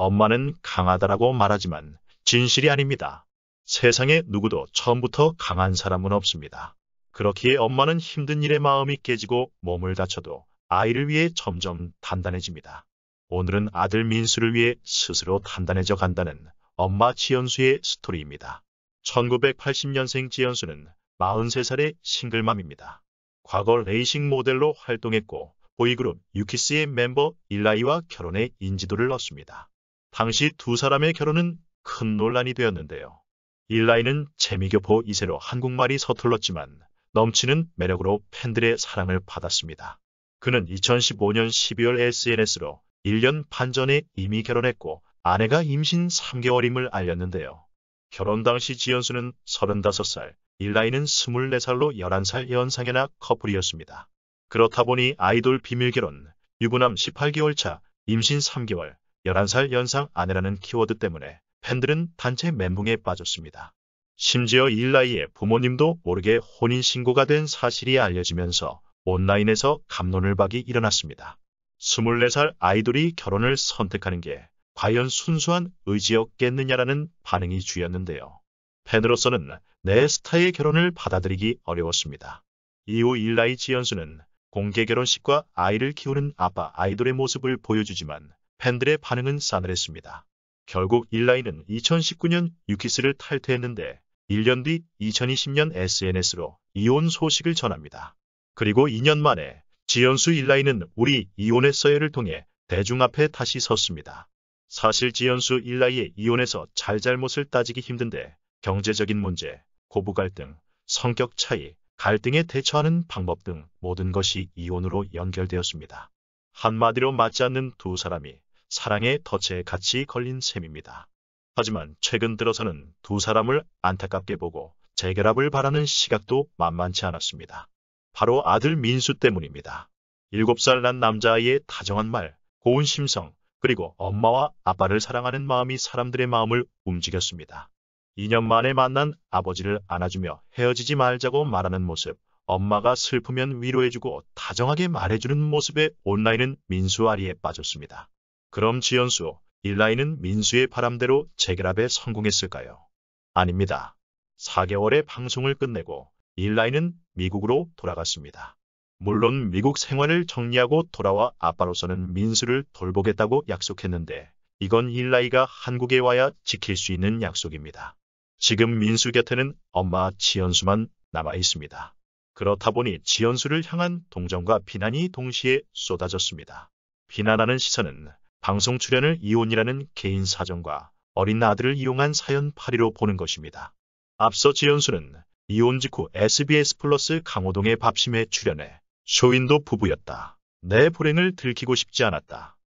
엄마는 강하다라고 말하지만 진실이 아닙니다. 세상에 누구도 처음부터 강한 사람은 없습니다. 그렇기에 엄마는 힘든 일에 마음이 깨지고 몸을 다쳐도 아이를 위해 점점 단단해집니다. 오늘은 아들 민수를 위해 스스로 단단해져 간다는 엄마 지연수의 스토리입니다. 1980년생 지연수는 43살의 싱글맘입니다. 과거 레이싱 모델로 활동했고 보이그룹 유키스의 멤버 일라이와 결혼해 인지도를 얻습니다. 당시 두 사람의 결혼은 큰 논란이 되었는데요. 일라이는 재미교포 2세로 한국말이 서툴렀지만 넘치는 매력으로 팬들의 사랑을 받았습니다. 그는 2015년 12월 SNS로 1년 반 전에 이미 결혼했고 아내가 임신 3개월임을 알렸는데요. 결혼 당시 지연수는 35살, 일라이는 24살로 11살 연상이나 커플이었습니다. 그렇다 보니 아이돌 비밀 결혼, 유부남 18개월 차, 임신 3개월, 11살 연상 아내라는 키워드 때문에 팬들은 단체 멘붕에 빠졌습니다. 심지어 이라이의 부모님도 모르게 혼인신고가 된 사실이 알려지면서 온라인에서 감론을 박이 일어났습니다. 24살 아이돌이 결혼을 선택하는 게 과연 순수한 의지였겠느냐라는 반응이 주였는데요. 팬으로서는 내 스타의 결혼을 받아들이기 어려웠습니다. 이후 일라이 지연수는 공개 결혼식과 아이를 키우는 아빠 아이돌의 모습을 보여주지만 팬들의 반응은 싸늘했습니다. 결국 일라인은 2019년 유키스를 탈퇴했는데 1년 뒤 2020년 SNS로 이혼 소식을 전합니다. 그리고 2년 만에 지연수 일라인은 우리 이혼의 서예를 통해 대중 앞에 다시 섰습니다. 사실 지연수 일라이의 이혼에서 잘잘못을 따지기 힘든데 경제적인 문제, 고부 갈등, 성격 차이, 갈등에 대처하는 방법 등 모든 것이 이혼으로 연결되었습니다. 한마디로 맞지 않는 두 사람이 사랑의 덫에 같이 걸린 셈입니다. 하지만 최근 들어서는 두 사람을 안타깝게 보고 재결합을 바라는 시각도 만만치 않았습니다. 바로 아들 민수 때문입니다. 7살 난 남자아이의 다정한 말, 고운 심성, 그리고 엄마와 아빠를 사랑하는 마음이 사람들의 마음을 움직였습니다. 2년 만에 만난 아버지를 안아주며 헤어지지 말자고 말하는 모습, 엄마가 슬프면 위로해주고 다정하게 말해주는 모습에 온라인은 민수아리에 빠졌습니다. 그럼 지연수, 일라이는 민수의 바람대로 재결합에 성공했을까요? 아닙니다. 4개월의 방송을 끝내고 일라이는 미국으로 돌아갔습니다. 물론 미국 생활을 정리하고 돌아와 아빠로서는 민수를 돌보겠다고 약속했는데 이건 일라이가 한국에 와야 지킬 수 있는 약속입니다. 지금 민수 곁에는 엄마 지연수만 남아 있습니다. 그렇다 보니 지연수를 향한 동정과 비난이 동시에 쏟아졌습니다. 비난하는 시선은 방송 출연을 이혼이라는 개인 사정과 어린 아들을 이용한 사연 8위로 보는 것입니다. 앞서 지연수는 이혼 직후 SBS 플러스 강호동의 밥심에 출연해 쇼윈도 부부였다. 내 불행을 들키고 싶지 않았다.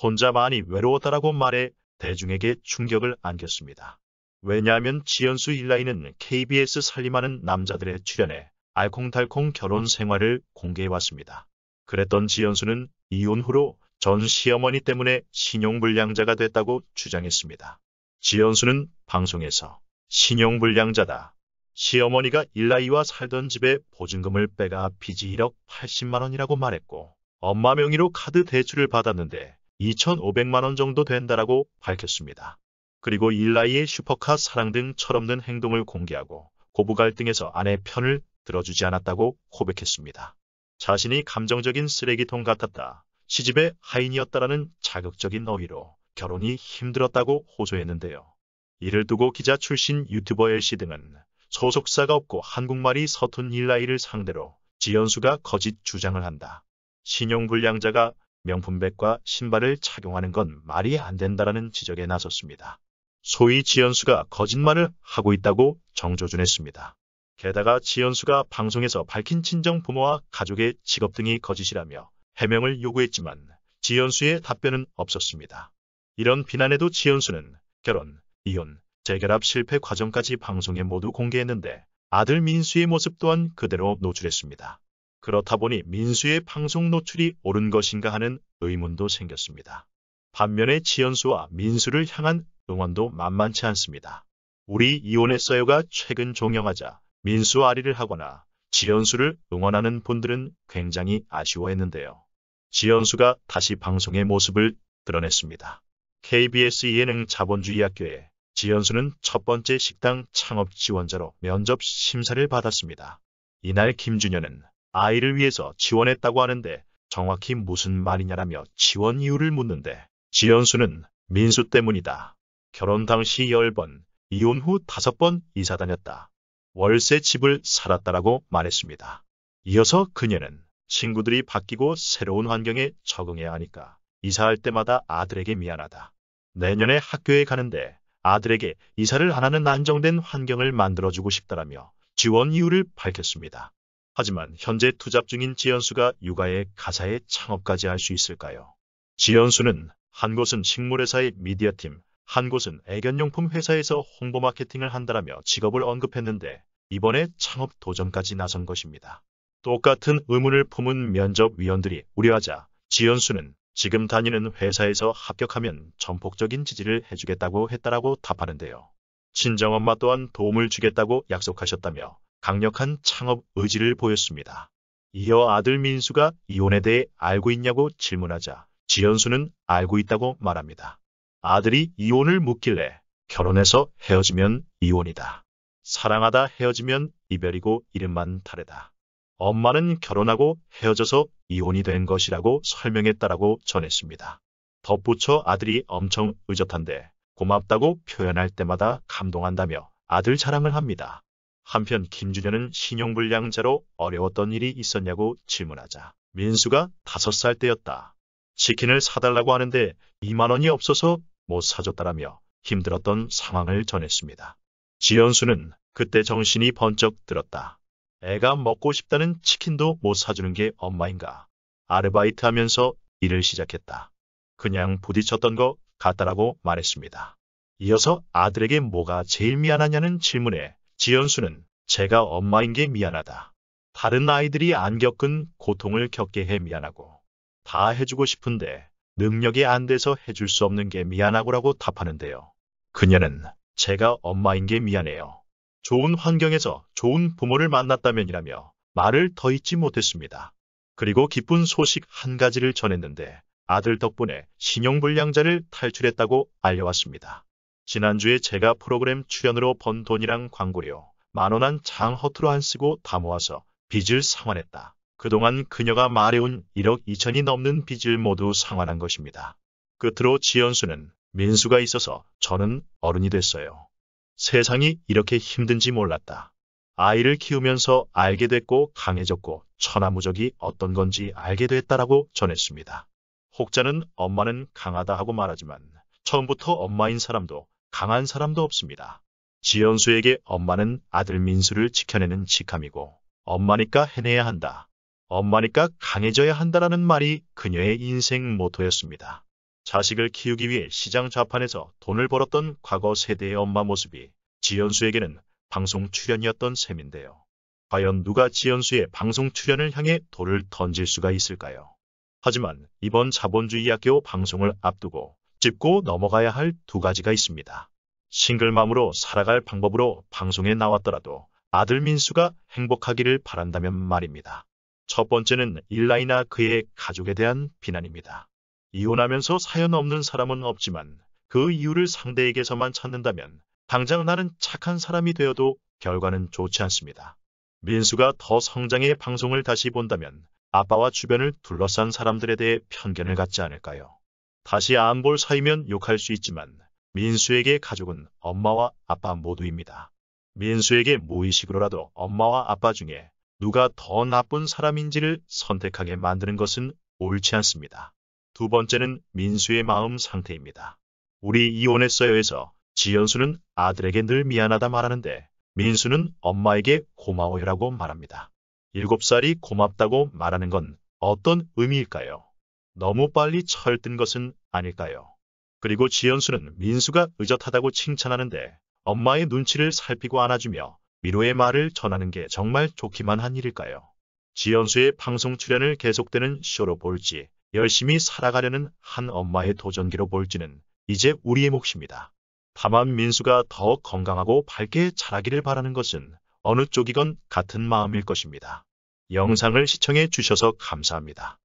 혼자 많이 외로웠다라고 말해 대중에게 충격을 안겼습니다. 왜냐하면 지연수 일라인은 KBS 살림하는 남자들의 출연에 알콩달콩 결혼 생활을 공개해왔습니다. 그랬던 지연수는 이혼 후로 전 시어머니 때문에 신용불량자가 됐다고 주장했습니다. 지연수는 방송에서 신용불량자다. 시어머니가 일라이와 살던 집에 보증금을 빼가 빚이 1억 80만 원이라고 말했고 엄마 명의로 카드 대출을 받았는데 2,500만 원 정도 된다라고 밝혔습니다. 그리고 일라이의 슈퍼카 사랑 등 철없는 행동을 공개하고 고부 갈등에서 아내 편을 들어주지 않았다고 고백했습니다. 자신이 감정적인 쓰레기통 같았다. 시집의 하인이었다라는 자극적인 어휘로 결혼이 힘들었다고 호소했는데요. 이를 두고 기자 출신 유튜버 엘씨 등은 소속사가 없고 한국말이 서툰 일라이를 상대로 지연수가 거짓 주장을 한다. 신용불량자가 명품백과 신발을 착용하는 건 말이 안 된다라는 지적에 나섰습니다. 소위 지연수가 거짓말을 하고 있다고 정조준했습니다. 게다가 지연수가 방송에서 밝힌 친정 부모와 가족의 직업 등이 거짓이라며 해명을 요구했지만 지연수의 답변은 없었습니다. 이런 비난에도 지연수는 결혼, 이혼, 재결합 실패 과정까지 방송에 모두 공개했는데 아들 민수의 모습 또한 그대로 노출했습니다. 그렇다 보니 민수의 방송 노출이 옳은 것인가 하는 의문도 생겼습니다. 반면에 지연수와 민수를 향한 응원도 만만치 않습니다. 우리 이혼했어요가 최근 종영하자 민수 아리를 하거나 지연수를 응원하는 분들은 굉장히 아쉬워했는데요. 지연수가 다시 방송의 모습을 드러냈습니다. KBS 예능 자본주의 학교에 지연수는첫 번째 식당 창업 지원자로 면접 심사를 받았습니다. 이날 김준현은 아이를 위해서 지원했다고 하는데 정확히 무슨 말이냐라며 지원 이유를 묻는데 지연수는 민수 때문이다. 결혼 당시 10번, 이혼 후 5번 이사 다녔다. 월세 집을 살았다라고 말했습니다. 이어서 그녀는 친구들이 바뀌고 새로운 환경에 적응해야 하니까 이사할 때마다 아들에게 미안하다. 내년에 학교에 가는데 아들에게 이사를 안 하는 안정된 환경을 만들어주고 싶다라며 지원 이유를 밝혔습니다. 하지만 현재 투잡 중인 지연수가 육아에 가사에 창업까지 할 수 있을까요? 지연수는 한 곳은 식물회사의 미디어팀 한 곳은 애견용품 회사에서 홍보 마케팅을 한다라며 직업을 언급했는데 이번에 창업 도전까지 나선 것입니다. 똑같은 의문을 품은 면접위원들이 우려하자 지연수는 지금 다니는 회사에서 합격하면 전폭적인 지지를 해주겠다고 했다라고 답하는데요. 친정엄마 또한 도움을 주겠다고 약속하셨다며 강력한 창업 의지를 보였습니다. 이어 아들 민수가 이혼에 대해 알고 있냐고 질문하자 지연수는 알고 있다고 말합니다. 아들이 이혼을 묻길래 결혼해서 헤어지면 이혼이다. 사랑하다 헤어지면 이별이고 이름만 다르다. 엄마는 결혼하고 헤어져서 이혼이 된 것이라고 설명했다라고 전했습니다. 덧붙여 아들이 엄청 의젓한데 고맙다고 표현할 때마다 감동한다며 아들 자랑을 합니다. 한편 김준현은 신용불량자로 어려웠던 일이 있었냐고 질문하자 민수가 5살 때였다. 치킨을 사달라고 하는데 2만원이 없어서 못 사줬다라며 힘들었던 상황을 전했습니다. 지연수는 그때 정신이 번쩍 들었다. 애가 먹고 싶다는 치킨도 못 사주는 게 엄마인가. 아르바이트 하면서 일을 시작했다. 그냥 부딪혔던 것 같다라고 말했습니다. 이어서 아들에게 뭐가 제일 미안하냐는 질문에 지연수는 제가 엄마인 게 미안하다. 다른 아이들이 안 겪은 고통을 겪게 해 미안하고 다 해주고 싶은데 능력이 안 돼서 해줄 수 없는 게 미안하고라고 답하는데요. 그녀는 제가 엄마인 게 미안해요. 좋은 환경에서 좋은 부모를 만났다면이라며 말을 더 잊지 못했습니다. 그리고 기쁜 소식 한 가지를 전했는데 아들 덕분에 신용불량자를 탈출했다고 알려왔습니다. 지난주에 제가 프로그램 출연으로 번 돈이랑 광고료 만원 한장 허투루 안 쓰고 다 모아서 빚을 상환했다. 그동안 그녀가 말해온 1억 2천이 넘는 빚을 모두 상환한 것입니다. 끝으로 지연수는 민수가 있어서 저는 어른이 됐어요. 세상이 이렇게 힘든지 몰랐다. 아이를 키우면서 알게 됐고 강해졌고 천하무적이 어떤 건지 알게 됐다라고 전했습니다. 혹자는 엄마는 강하다 하고 말하지만 처음부터 엄마인 사람도 강한 사람도 없습니다. 지연수에게 엄마는 아들 민수를 지켜내는 직함이고 엄마니까 해내야 한다. 엄마니까 강해져야 한다라는 말이 그녀의 인생 모토였습니다. 자식을 키우기 위해 시장 자판에서 돈을 벌었던 과거 세대의 엄마 모습이 지연수에게는 방송 출연이었던 셈인데요. 과연 누가 지연수의 방송 출연을 향해 돌을 던질 수가 있을까요? 하지만 이번 자본주의 학교 방송을 앞두고 짚고 넘어가야 할 두 가지가 있습니다. 싱글맘으로 살아갈 방법으로 방송에 나왔더라도 아들 민수가 행복하기를 바란다면 말입니다. 첫 번째는 일라이나 그의 가족에 대한 비난입니다. 이혼하면서 사연 없는 사람은 없지만 그 이유를 상대에게서만 찾는다면 당장 나는 착한 사람이 되어도 결과는 좋지 않습니다. 민수가 더 성장의 방송을 다시 본다면 아빠와 주변을 둘러싼 사람들에 대해 편견을 갖지 않을까요? 다시 안 볼 사이면 욕할 수 있지만 민수에게 가족은 엄마와 아빠 모두입니다. 민수에게 무의식으로라도 엄마와 아빠 중에 누가 더 나쁜 사람인지를 선택하게 만드는 것은 옳지 않습니다. 두 번째는 민수의 마음 상태입니다. 우리 이혼했어요에서 지연수는 아들에게 늘 미안하다 말하는데 민수는 엄마에게 고마워요라고 말합니다. 7살이 고맙다고 말하는 건 어떤 의미일까요? 너무 빨리 철든 것은 아닐까요? 그리고 지연수는 민수가 의젓하다고 칭찬하는데 엄마의 눈치를 살피고 안아주며 미로의 말을 전하는 게 정말 좋기만 한 일일까요? 지연수의 방송 출연을 계속되는 쇼로 볼지 열심히 살아가려는 한 엄마의 도전기로 볼지는 이제 우리의 몫입니다. 다만 민수가 더 건강하고 밝게 자라기를 바라는 것은 어느 쪽이건 같은 마음일 것입니다. 영상을 시청해 주셔서 감사합니다.